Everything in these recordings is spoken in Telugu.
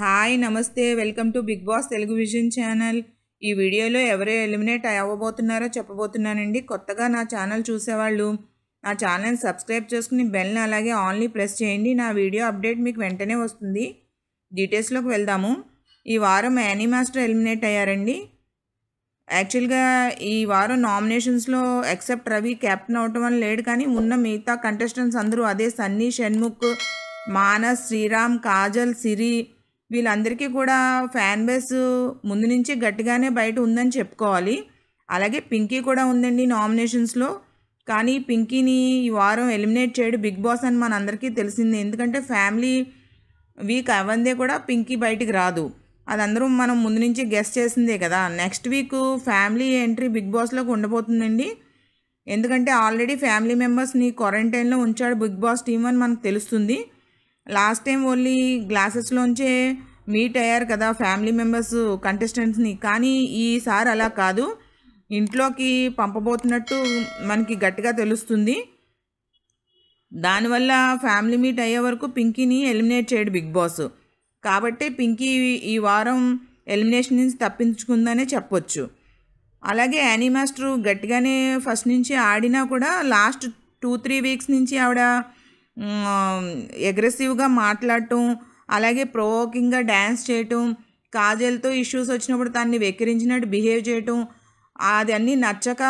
హాయ్ నమస్తే welcome to Bigg Boss Telugu vision channel ఈ వీడియోలో ఎవరు ఎలిమినేట్ అవ్వబోతున్నారో చెప్పబోతున్నానండి కొత్తగా నా ఛానల్ చూసేవాళ్ళు నా ఛానల్ సబ్స్క్రైబ్ చేసుకుని బెల్ని అలాగే ఆన్లీ ప్రెస్ చేయండి నా వీడియో అప్డేట్ మీకు వెంటనే వస్తుంది డీటెయిల్స్లోకి వెళ్దాము ఈ వారం యానీ మాస్టర్ ఎలిమినేట్ అయ్యారండి యాక్చువల్గా ఈ వారం నామినేషన్స్లో ఎక్సెప్ట్ రవి క్యాప్టెన్ అవటం వల్ల లేడు కానీ ఉన్న మిగతా కంటెస్టెంట్స్ అందరూ అదే సన్నీ షణ్ముఖ్ మానస్ శ్రీరామ్ కాజల్ సిరి వీళ్ళందరికీ కూడా ఫ్యాన్ బేస్ ముందు నుంచి గట్టిగానే బయట ఉందని చెప్పుకోవాలి అలాగే పింకీ కూడా ఉందండి నామినేషన్స్లో కానీ పింకీని ఈ వారం ఎలిమినేట్ చేయడు బిగ్ బాస్ అని మన అందరికీ తెలిసింది ఎందుకంటే ఫ్యామిలీ వీక్ అవ్వందే కూడా పింకీ బయటికి రాదు అదందరూ మనం ముందు నుంచి గెస్ట్ చేసిందే కదా next week family entry Bigg బాస్లోకి ఉండబోతుందండి ఎందుకంటే ఆల్రెడీ ఫ్యామిలీ మెంబర్స్ని క్వారంటైన్లో ఉంచాడు బిగ్ బాస్ టీం అని మనకు తెలుస్తుంది లాస్ట్ టైం ఓన్లీ గ్లాసెస్లోంచే మీట్ అయ్యారు కదా ఫ్యామిలీ మెంబర్స్ కంటెస్టెంట్స్ని కానీ ఈసారి అలా కాదు ఇంట్లోకి పంపబోతున్నట్టు మనకి గట్టిగా తెలుస్తుంది దానివల్ల ఫ్యామిలీ మీట్ అయ్యే వరకు పింకీని ఎలిమినేట్ చేయడు బిగ్ బాస్ కాబట్టి పింకీ ఈ వారం ఎలిమినేషన్ నుంచి తప్పించుకుందనే చెప్పొచ్చు అలాగే యానీ మాస్టర్ గట్టిగానే ఫస్ట్ నుంచి ఆడినా కూడా లాస్ట్ టూ త్రీ వీక్స్ నుంచి ఆవిడ అగ్రెసివ్గా మాట్లాడటం అలాగే ప్రొవోకింగ్గా డ్యాన్స్ చేయటం కాజల్తో ఇష్యూస్ వచ్చినప్పుడు తన్ని వెక్కిరించినట్టు బిహేవ్ చేయటం అది అన్నీ నచ్చక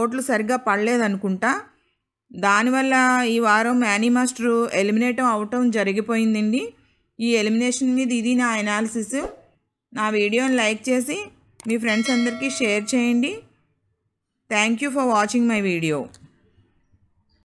ఓట్లు సరిగ్గా పడలేదనుకుంటా దానివల్ల ఈ వారం యానీ మాస్టర్ ఎలిమినేట్ అవటం జరిగిపోయిందండి ఈ ఎలిమినేషన్ మీద ఇది నా ఎనాలిసిస్ నా వీడియోని లైక్ చేసి మీ ఫ్రెండ్స్ అందరికీ షేర్ చేయండి thank you for watching my video